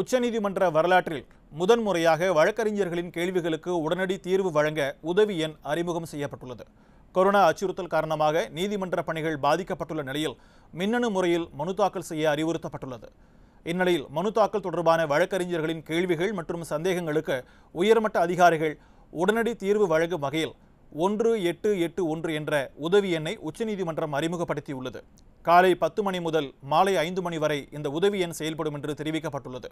உச்சநீதிமன்ற வரலாற்றில் முதன்முறையாக வழக்கறிஞர்களின் கேள்விகளுக்கு உடனடி தீர்வு வழங்க உதவி எண் அறிமுகம் செய்யப்பட்டுள்ளது கொரோனா அச்சுறுத்தல் காரணமாக நீதிமன்ற பணிகள் பாதிக்கப்பட்டுள்ள நிலையில் மின்னணு முறையில் மனு தாக்கல் செய்ய அறிவுறுத்தப்பட்டுள்ளது இந்நிலையில் மனு தாக்கல் தொடர்பான வழக்கறிஞர்களின் கேள்விகள் மற்றும் சந்தேகங்களுக்கு உயர்மட்ட அதிகாரிகள் உடனடி தீர்வு வழங்கும் வகையில் ஒன்று எட்டு எட்டு ஒன்று என்ற உதவி எண்ணை உச்சநீதிமன்றம் அறிமுகப்படுத்தியுள்ளது காலை பத்து மணி முதல் மாலை ஐந்து மணி வரை இந்த உதவி எண் செயல்படும் என்று தெரிவிக்கப்பட்டுள்ளது